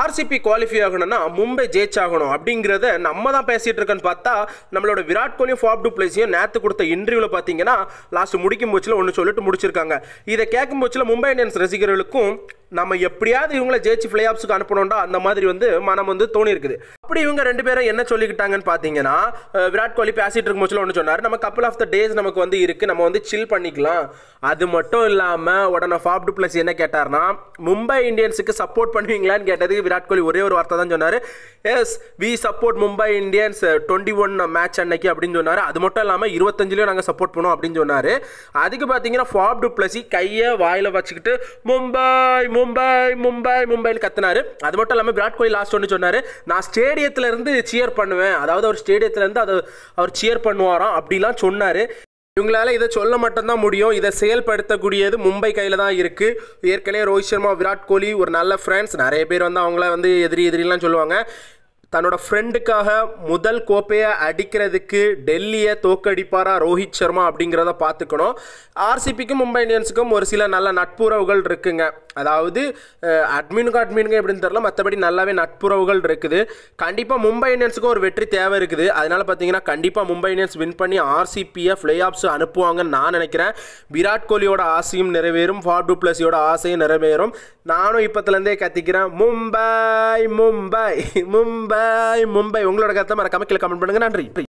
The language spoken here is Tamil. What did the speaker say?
ஆர்சிபி குவாலிஃபை ஆகணும்னா மும்பை ஜெயிச்சாகணும் அப்படிங்கிறத நம்ம தான் பேசிகிட்டு இருக்கோன்னு பார்த்தா நம்மளோட விராட் கோலியும் ஃபாப் டூ பிளேஸையும் நேற்று கொடுத்த இன்டர்வியூவில் பார்த்தீங்கன்னா லாஸ்ட் முடிக்கும் போச்சில் ஒன்று சொல்லிட்டு முடிச்சிருக்காங்க இதை கேட்கும் போச்சில் மும்பை இந்தியன்ஸ் ரசிகர்களுக்கும் நம்ம எப்படியாவது இவங்களை ஜெயிச்சு பிளே ஆஃப்ஸுக்கு அனுப்பணும்டா அந்த மாதிரி வந்து மனம் வந்து தோணி இருக்குது அப்படி இவங்க ரெண்டு பேரும் என்ன சொல்லிக்கிட்டாங்கன்னு பார்த்தீங்கன்னா விராட் கோலி பேசிட்டு இருக்கும் போச்சுல ஒன்று சொன்னார் நம்ம கப்பல் ஆஃப் த டேஸ் நமக்கு வந்து இருக்குது நம்ம வந்து சில் பண்ணிக்கலாம் அது மட்டும் இல்லாமல் உடனே ஃபாப் டு பிளஸ் என்ன கேட்டார்னா மும்பை இந்தியன்ஸுக்கு சப்போர்ட் பண்ணுவீங்களான்னு கேட்டதுக்கு விராட் கோலி ஒரே ஒரு வார்த்தை தான் சொன்னார் yes we support Mumbai Indians twenty one match அன்னைக்கு அப்படின்னு சொன்னார் அது மட்டும் இல்லாமல் இருபத்தஞ்சிலையும் நாங்கள் சப்போர்ட் பண்ணுவோம் அப்படின்னு சொன்னார் அதுக்கு பார்த்தீங்கன்னா ஃபாப் டு பிளஸி கையை வாயில் வச்சுக்கிட்டு மும்பை மும்பை மும்பை மும்பைன்னு கத்தினார் அது மட்டும் இல்லாமல் விராட் கோலி லாஸ்ட் ஒன்று சொன்னார் நான் ஸ்டே இருந்து சியர் பண்ணுவேன் அதாவது அவர் ஸ்டேடியத்துலேருந்து அதை அவர் சியர் பண்ணுவாராம் அப்படிலாம் சொன்னார் இவங்களால இதை சொல்ல மட்டும்தான் முடியும் இதை செயல்படுத்தக்கூடியது மும்பை கையில் தான் இருக்குது ஏற்கனவே ரோஹித் சர்மா விராட் கோலி ஒரு நல்ல ஃப்ரெண்ட்ஸ் நிறைய பேர் வந்து அவங்கள வந்து எதிரி எதிரிலாம் சொல்லுவாங்க தன்னோட ஃப்ரெண்டுக்காக முதல் கோப்பையை அடிக்கிறதுக்கு டெல்லியை தோக்கடிப்பாரா ரோஹித் சர்மா அப்படிங்கிறத பார்த்துக்கணும் ஆர்சிபிக்கும் மும்பை இந்தியன்ஸுக்கும் ஒரு சில நல்ல நட்புறவுகள் இருக்குங்க அதாவது அட்மினுக்கும் அட்மினுக்கும் எப்படின்னு தெரில மற்றபடி நல்லாவே நட்புறவுகள் இருக்குது கண்டிப்பாக மும்பை இந்தியன்ஸுக்கும் ஒரு வெற்றி தேவை இருக்குது அதனால் பார்த்தீங்கன்னா கண்டிப்பாக மும்பை இந்தியன்ஸ் வின் பண்ணி ஆர்சிபியை ஃப்ளே ஆஃப்ஸ் அனுப்புவாங்கன்னு நான் நினைக்கிறேன் விராட் கோலியோட ஆசையும் நிறைவேறும் ஃபார்டு பிளஸியோட ஆசையும் நிறைவேறும் நானும் இப்போத்துலேருந்தே கத்திக்கிறேன் மும்பை மும்பை மும்பை மும்பை உங்களோட கருத்தை மறக்காமல் கீழே கமெண்ட் பண்ணுங்கள் நன்றி